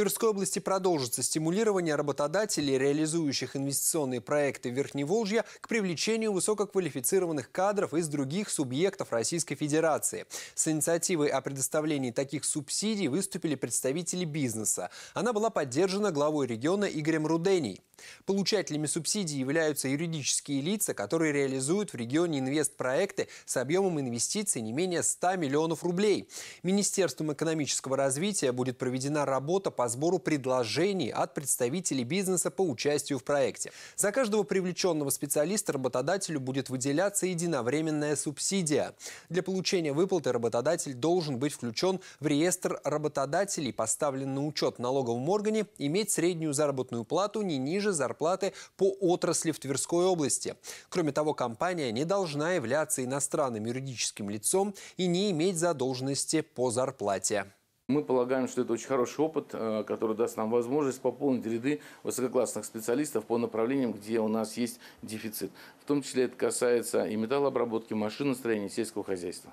Тверской области продолжится стимулирование работодателей, реализующих инвестиционные проекты Верхневолжья, к привлечению высококвалифицированных кадров из других субъектов Российской Федерации. С инициативой о предоставлении таких субсидий выступили представители бизнеса. Она была поддержана главой региона Игорем Руденей. Получателями субсидий являются юридические лица, которые реализуют в регионе инвестпроекты с объемом инвестиций не менее 100 миллионов рублей. Министерством экономического развития будет проведена работа по сбору предложений от представителей бизнеса по участию в проекте. За каждого привлеченного специалиста работодателю будет выделяться единовременная субсидия. Для получения выплаты работодатель должен быть включен в реестр работодателей, поставлен на учет в налоговом органе, иметь среднюю заработную плату не ниже зарплаты по отрасли в Тверской области. Кроме того, компания не должна являться иностранным юридическим лицом и не иметь задолженности по зарплате. Мы полагаем, что это очень хороший опыт, э, который даст нам возможность пополнить ряды высококлассных специалистов по направлениям, где у нас есть дефицит. В том числе это касается и металлообработки, машиностроения, сельского хозяйства.